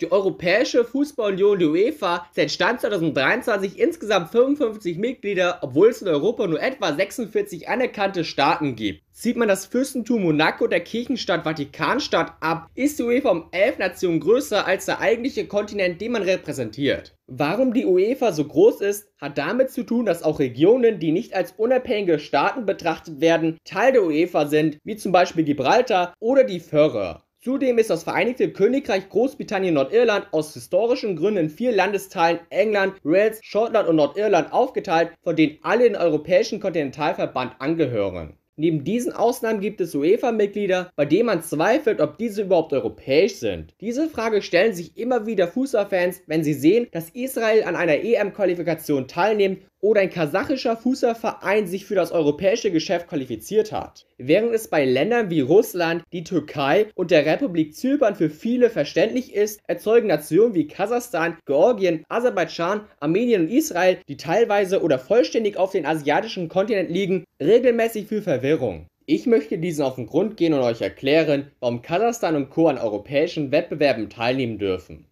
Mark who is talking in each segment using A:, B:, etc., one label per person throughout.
A: Die Europäische Fußballunion, die UEFA, seit Stand 2023 insgesamt 55 Mitglieder, obwohl es in Europa nur etwa 46 anerkannte Staaten gibt. Zieht man das Fürstentum Monaco der Kirchenstadt Vatikanstadt ab, ist die UEFA um 11 Nationen größer als der eigentliche Kontinent, den man repräsentiert. Warum die UEFA so groß ist, hat damit zu tun, dass auch Regionen, die nicht als unabhängige Staaten betrachtet werden, Teil der UEFA sind, wie zum Beispiel Gibraltar oder die Föhrer. Zudem ist das Vereinigte Königreich Großbritannien Nordirland aus historischen Gründen in vier Landesteilen England, Wales, Schottland und Nordirland aufgeteilt, von denen alle den Europäischen Kontinentalverband angehören Neben diesen Ausnahmen gibt es UEFA-Mitglieder, bei denen man zweifelt, ob diese überhaupt europäisch sind. Diese Frage stellen sich immer wieder Fußballfans, wenn sie sehen, dass Israel an einer EM-Qualifikation teilnimmt oder ein kasachischer Fußballverein sich für das europäische Geschäft qualifiziert hat. Während es bei Ländern wie Russland, die Türkei und der Republik Zypern für viele verständlich ist, erzeugen Nationen wie Kasachstan, Georgien, Aserbaidschan, Armenien und Israel, die teilweise oder vollständig auf dem asiatischen Kontinent liegen, regelmäßig für Verwirrung. Verwirrung. Ich möchte diesen auf den Grund gehen und euch erklären, warum Kasachstan und Co. an europäischen Wettbewerben teilnehmen dürfen.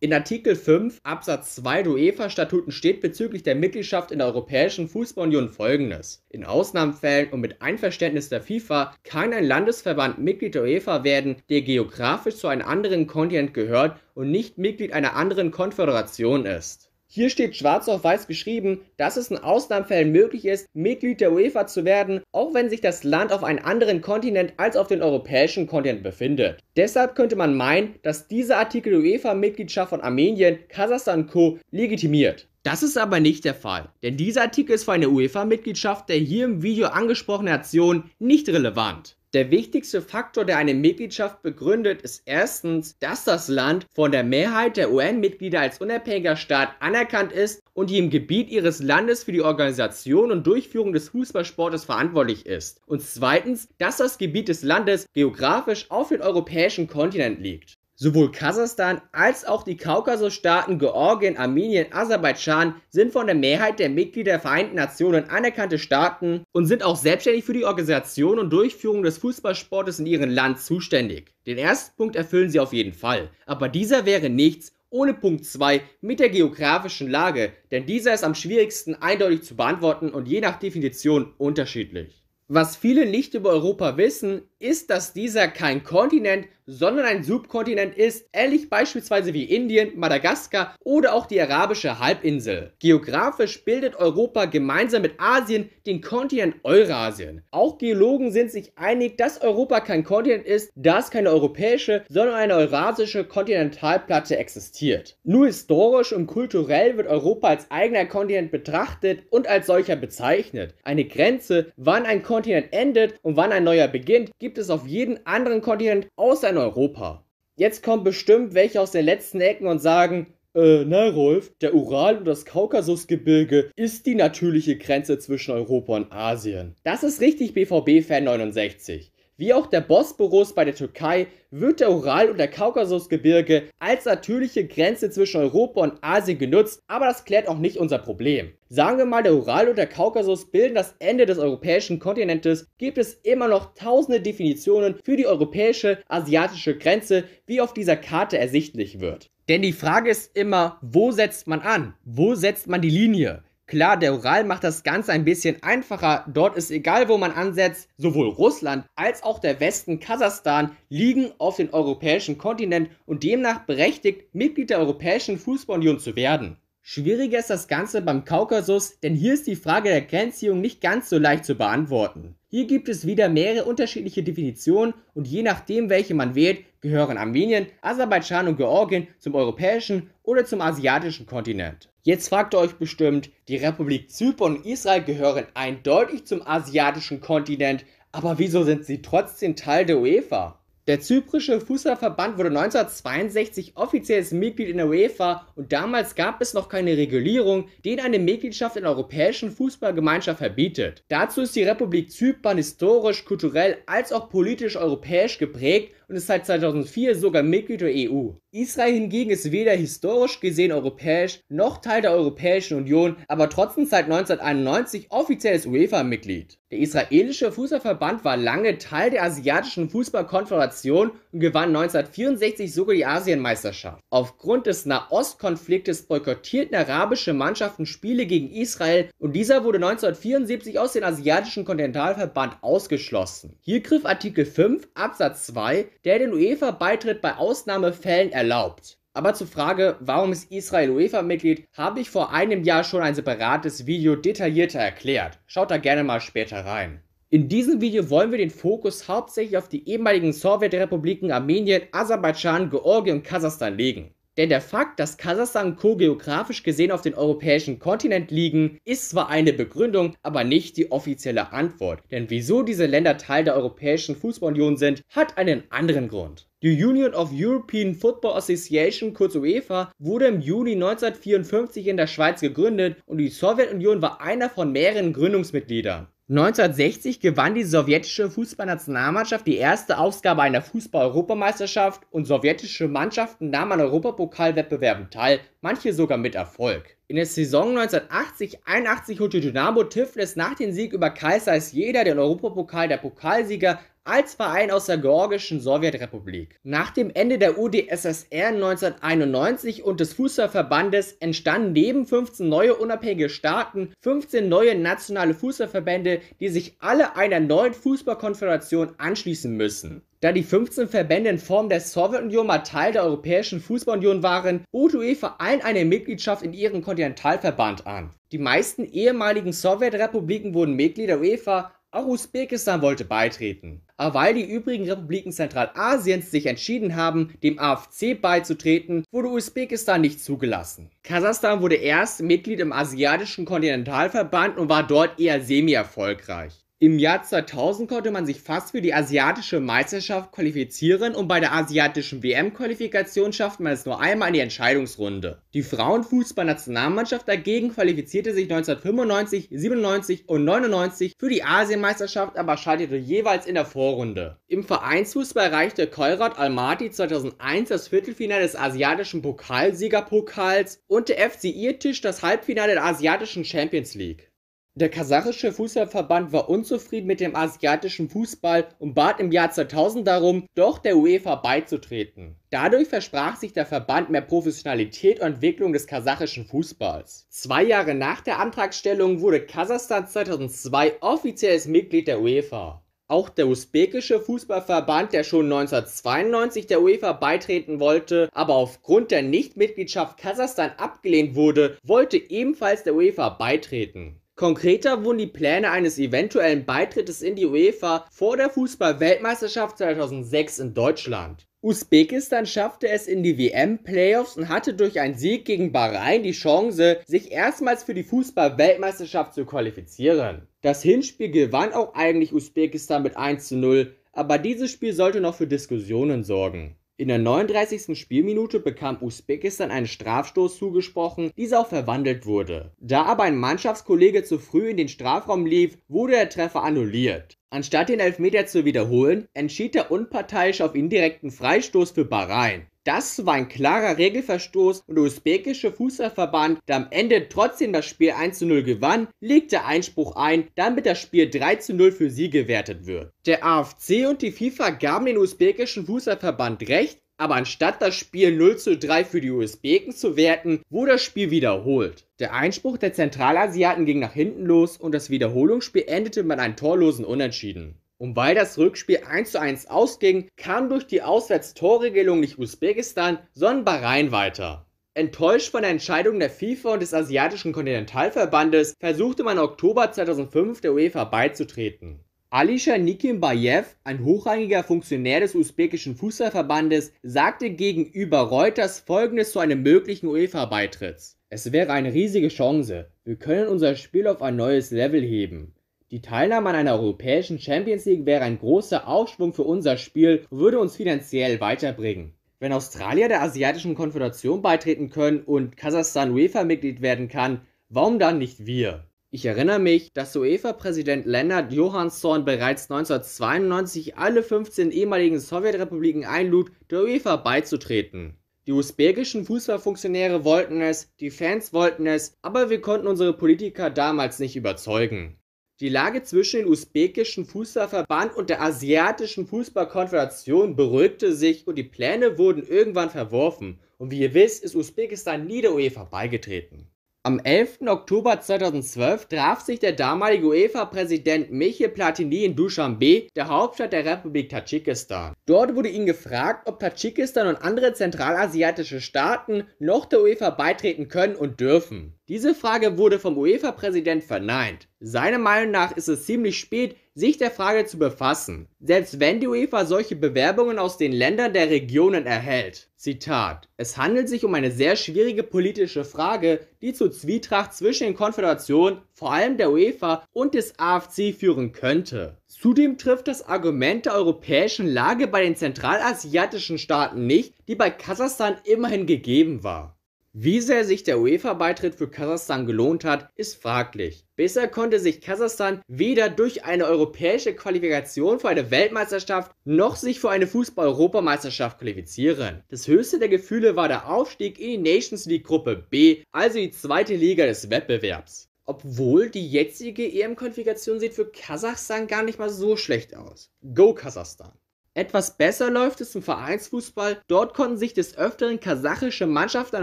A: In Artikel 5 Absatz 2 der UEFA-Statuten steht bezüglich der Mitgliedschaft in der Europäischen Fußballunion folgendes. In Ausnahmefällen und mit Einverständnis der FIFA kann ein Landesverband Mitglied der UEFA werden, der geografisch zu einem anderen Kontinent gehört und nicht Mitglied einer anderen Konföderation ist. Hier steht schwarz auf weiß geschrieben, dass es in Ausnahmefällen möglich ist, Mitglied der UEFA zu werden, auch wenn sich das Land auf einem anderen Kontinent als auf dem europäischen Kontinent befindet. Deshalb könnte man meinen, dass dieser Artikel UEFA-Mitgliedschaft von Armenien, Kasachstan und Co. legitimiert. Das ist aber nicht der Fall, denn dieser Artikel ist für eine UEFA-Mitgliedschaft der hier im Video angesprochenen Nation nicht relevant. Der wichtigste Faktor, der eine Mitgliedschaft begründet, ist erstens, dass das Land von der Mehrheit der UN-Mitglieder als unabhängiger Staat anerkannt ist und die im Gebiet ihres Landes für die Organisation und Durchführung des Fußballsportes verantwortlich ist. Und zweitens, dass das Gebiet des Landes geografisch auf dem europäischen Kontinent liegt. Sowohl Kasachstan als auch die Kaukasusstaaten Georgien, Armenien, Aserbaidschan sind von der Mehrheit der Mitglieder der Vereinten Nationen anerkannte Staaten und sind auch selbstständig für die Organisation und Durchführung des Fußballsportes in ihrem Land zuständig. Den ersten Punkt erfüllen sie auf jeden Fall, aber dieser wäre nichts ohne Punkt 2 mit der geografischen Lage, denn dieser ist am schwierigsten eindeutig zu beantworten und je nach Definition unterschiedlich. Was viele nicht über Europa wissen, ist, dass dieser kein Kontinent, sondern ein Subkontinent ist, ähnlich beispielsweise wie Indien, Madagaskar oder auch die arabische Halbinsel. Geografisch bildet Europa gemeinsam mit Asien den Kontinent Eurasien. Auch Geologen sind sich einig, dass Europa kein Kontinent ist, da es keine europäische, sondern eine eurasische Kontinentalplatte existiert. Nur historisch und kulturell wird Europa als eigener Kontinent betrachtet und als solcher bezeichnet. Eine Grenze, wann ein Kontinent endet und wann ein neuer beginnt, gibt es auf jeden anderen Kontinent außer in Europa. Jetzt kommen bestimmt welche aus den letzten Ecken und sagen, äh, na ne, Rolf, der Ural und das Kaukasusgebirge ist die natürliche Grenze zwischen Europa und Asien. Das ist richtig BVB-Fan 69. Wie auch der Bosporus bei der Türkei wird der Ural und der Kaukasusgebirge als natürliche Grenze zwischen Europa und Asien genutzt, aber das klärt auch nicht unser Problem. Sagen wir mal, der Ural und der Kaukasus bilden das Ende des europäischen Kontinentes, gibt es immer noch tausende Definitionen für die europäische asiatische Grenze, wie auf dieser Karte ersichtlich wird. Denn die Frage ist immer, wo setzt man an? Wo setzt man die Linie? Klar, der Ural macht das Ganze ein bisschen einfacher. Dort ist egal, wo man ansetzt, sowohl Russland als auch der Westen Kasachstan liegen auf dem europäischen Kontinent und demnach berechtigt, Mitglied der Europäischen Fußballunion zu werden. Schwieriger ist das Ganze beim Kaukasus, denn hier ist die Frage der Grenzziehung nicht ganz so leicht zu beantworten. Hier gibt es wieder mehrere unterschiedliche Definitionen und je nachdem, welche man wählt, gehören Armenien, Aserbaidschan und Georgien zum europäischen oder zum asiatischen Kontinent. Jetzt fragt ihr euch bestimmt, die Republik Zypern und Israel gehören eindeutig zum asiatischen Kontinent, aber wieso sind sie trotzdem Teil der UEFA? Der zyprische Fußballverband wurde 1962 offizielles Mitglied in der UEFA und damals gab es noch keine Regulierung, die eine Mitgliedschaft in der Europäischen Fußballgemeinschaft verbietet. Dazu ist die Republik Zypern historisch, kulturell als auch politisch europäisch geprägt und ist seit 2004 sogar Mitglied der EU. Israel hingegen ist weder historisch gesehen europäisch noch Teil der Europäischen Union, aber trotzdem seit 1991 offizielles UEFA-Mitglied. Der israelische Fußballverband war lange Teil der asiatischen Fußballkonföderation und gewann 1964 sogar die Asienmeisterschaft. Aufgrund des Nahostkonfliktes boykottierten arabische Mannschaften Spiele gegen Israel und dieser wurde 1974 aus dem asiatischen Kontinentalverband ausgeschlossen. Hier griff Artikel 5 Absatz 2 der den UEFA-Beitritt bei Ausnahmefällen erlaubt. Aber zur Frage, warum ist Israel UEFA-Mitglied, habe ich vor einem Jahr schon ein separates Video detaillierter erklärt. Schaut da gerne mal später rein. In diesem Video wollen wir den Fokus hauptsächlich auf die ehemaligen Sowjetrepubliken Armenien, Aserbaidschan, Georgien und Kasachstan legen. Denn der Fakt, dass Kasachstan und Co. geografisch gesehen auf den europäischen Kontinent liegen, ist zwar eine Begründung, aber nicht die offizielle Antwort. Denn wieso diese Länder Teil der Europäischen Fußballunion sind, hat einen anderen Grund. Die Union of European Football Association, kurz UEFA, wurde im Juni 1954 in der Schweiz gegründet und die Sowjetunion war einer von mehreren Gründungsmitgliedern. 1960 gewann die sowjetische Fußballnationalmannschaft die erste Ausgabe einer Fußball-Europameisterschaft und sowjetische Mannschaften nahmen an Europapokalwettbewerben teil, manche sogar mit Erfolg in der Saison 1980-81 holte Dynamo Tiflis nach dem Sieg über Kayserispor den Europapokal der Pokalsieger als Verein aus der georgischen Sowjetrepublik. Nach dem Ende der UdSSR 1991 und des Fußballverbandes entstanden neben 15 neue unabhängige Staaten 15 neue nationale Fußballverbände, die sich alle einer neuen Fußballkonföderation anschließen müssen. Da die 15 Verbände in Form der Sowjetunion mal Teil der Europäischen Fußballunion waren, bot UEFA allen eine Mitgliedschaft in ihrem Kontinentalverband an. Die meisten ehemaligen Sowjetrepubliken wurden Mitglieder UEFA, auch Usbekistan wollte beitreten. Aber weil die übrigen Republiken Zentralasiens sich entschieden haben, dem AFC beizutreten, wurde Usbekistan nicht zugelassen. Kasachstan wurde erst Mitglied im Asiatischen Kontinentalverband und war dort eher semi-erfolgreich. Im Jahr 2000 konnte man sich fast für die asiatische Meisterschaft qualifizieren und bei der asiatischen WM-Qualifikation schaffte man es nur einmal in die Entscheidungsrunde. Die Frauenfußballnationalmannschaft dagegen qualifizierte sich 1995, 97 und 99 für die Asienmeisterschaft, aber scheiterte jeweils in der Vorrunde. Im Vereinsfußball erreichte Kolrat Almaty 2001 das Viertelfinale des asiatischen Pokalsiegerpokals und der FC Irtisch das Halbfinale der asiatischen Champions League. Der kasachische Fußballverband war unzufrieden mit dem asiatischen Fußball und bat im Jahr 2000 darum, doch der UEFA beizutreten. Dadurch versprach sich der Verband mehr Professionalität und Entwicklung des kasachischen Fußballs. Zwei Jahre nach der Antragstellung wurde Kasachstan 2002 offizielles Mitglied der UEFA. Auch der usbekische Fußballverband, der schon 1992 der UEFA beitreten wollte, aber aufgrund der Nichtmitgliedschaft Kasachstan abgelehnt wurde, wollte ebenfalls der UEFA beitreten. Konkreter wurden die Pläne eines eventuellen Beitrittes in die UEFA vor der Fußball-Weltmeisterschaft 2006 in Deutschland. Usbekistan schaffte es in die WM-Playoffs und hatte durch einen Sieg gegen Bahrain die Chance, sich erstmals für die Fußball-Weltmeisterschaft zu qualifizieren. Das Hinspiel gewann auch eigentlich Usbekistan mit 1 zu 0, aber dieses Spiel sollte noch für Diskussionen sorgen. In der 39. Spielminute bekam Usbekistan einen Strafstoß zugesprochen, dieser auch verwandelt wurde. Da aber ein Mannschaftskollege zu früh in den Strafraum lief, wurde der Treffer annulliert. Anstatt den Elfmeter zu wiederholen, entschied der unparteiisch auf indirekten Freistoß für Bahrain. Das war ein klarer Regelverstoß und der usbekische Fußballverband, der am Ende trotzdem das Spiel 1 zu 0 gewann, legte Einspruch ein, damit das Spiel 3 zu 0 für sie gewertet wird. Der AFC und die FIFA gaben den usbekischen Fußballverband recht, aber anstatt das Spiel 0 zu 3 für die Usbeken zu werten, wurde das Spiel wiederholt. Der Einspruch der Zentralasiaten ging nach hinten los und das Wiederholungsspiel endete mit einem torlosen Unentschieden. Und weil das Rückspiel 1:1 ausging, kam durch die Auswärtstorregelung nicht Usbekistan, sondern Bahrain weiter. Enttäuscht von der Entscheidung der FIFA und des Asiatischen Kontinentalverbandes versuchte man Oktober 2005 der UEFA beizutreten. Alisher Nikimbayev, ein hochrangiger Funktionär des usbekischen Fußballverbandes, sagte gegenüber Reuters folgendes zu einem möglichen UEFA-Beitritt. Es wäre eine riesige Chance. Wir können unser Spiel auf ein neues Level heben. Die Teilnahme an einer europäischen Champions League wäre ein großer Aufschwung für unser Spiel und würde uns finanziell weiterbringen. Wenn Australier der Asiatischen Konföderation beitreten können und Kasachstan UEFA-Mitglied werden kann, warum dann nicht wir? Ich erinnere mich, dass UEFA-Präsident Lennart Johansson bereits 1992 alle 15 ehemaligen Sowjetrepubliken einlud, der UEFA beizutreten. Die usbekischen Fußballfunktionäre wollten es, die Fans wollten es, aber wir konnten unsere Politiker damals nicht überzeugen. Die Lage zwischen dem usbekischen Fußballverband und der asiatischen Fußballkonföderation beruhigte sich und die Pläne wurden irgendwann verworfen und wie ihr wisst, ist Usbekistan nie der UEFA beigetreten. Am 11. Oktober 2012 traf sich der damalige UEFA-Präsident Michel Platini in Duschanbe, der Hauptstadt der Republik Tadschikistan. Dort wurde ihn gefragt, ob Tadschikistan und andere zentralasiatische Staaten noch der UEFA beitreten können und dürfen. Diese Frage wurde vom UEFA-Präsident verneint. Seiner Meinung nach ist es ziemlich spät, sich der Frage zu befassen, selbst wenn die UEFA solche Bewerbungen aus den Ländern der Regionen erhält. Zitat: Es handelt sich um eine sehr schwierige politische Frage, die zu Zwietracht zwischen den Konföderationen, vor allem der UEFA und des AFC führen könnte. Zudem trifft das Argument der europäischen Lage bei den zentralasiatischen Staaten nicht, die bei Kasachstan immerhin gegeben war. Wie sehr sich der UEFA-Beitritt für Kasachstan gelohnt hat, ist fraglich. Bisher konnte sich Kasachstan weder durch eine europäische Qualifikation für eine Weltmeisterschaft noch sich für eine Fußball-Europameisterschaft qualifizieren. Das höchste der Gefühle war der Aufstieg in die Nations League Gruppe B, also die zweite Liga des Wettbewerbs. Obwohl die jetzige EM-Konfiguration sieht für Kasachstan gar nicht mal so schlecht aus. Go Kasachstan! Etwas besser läuft es im Vereinsfußball. Dort konnten sich des Öfteren kasachische Mannschaften an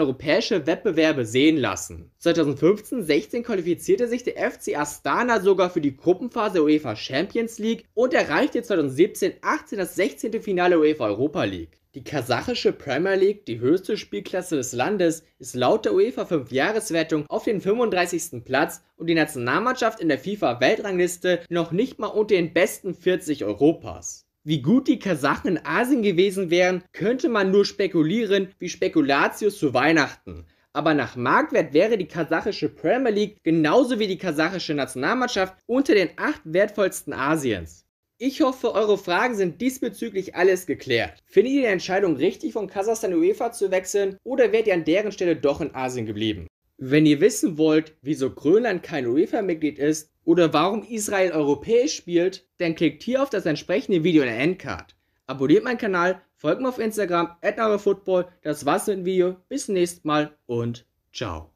A: europäische Wettbewerbe sehen lassen. 2015-16 qualifizierte sich der FC Astana sogar für die Gruppenphase UEFA Champions League und erreichte 2017-18 das 16. Finale UEFA Europa League. Die kasachische Premier League, die höchste Spielklasse des Landes, ist laut der UEFA 5 Jahreswertung auf den 35. Platz und die Nationalmannschaft in der FIFA-Weltrangliste noch nicht mal unter den besten 40 Europas. Wie gut die Kasachen in Asien gewesen wären, könnte man nur spekulieren, wie Spekulatius zu Weihnachten. Aber nach Marktwert wäre die kasachische Premier League genauso wie die kasachische Nationalmannschaft unter den acht wertvollsten Asiens. Ich hoffe, eure Fragen sind diesbezüglich alles geklärt. Findet ihr die Entscheidung richtig, von Kasachstan UEFA zu wechseln oder wärt ihr an deren Stelle doch in Asien geblieben? Wenn ihr wissen wollt, wieso Grönland kein UEFA-Mitglied ist, oder warum Israel europäisch spielt, dann klickt hier auf das entsprechende Video in der Endcard. Abonniert meinen Kanal, folgt mir auf Instagram, football, das war's mit dem Video, bis zum nächsten Mal und ciao.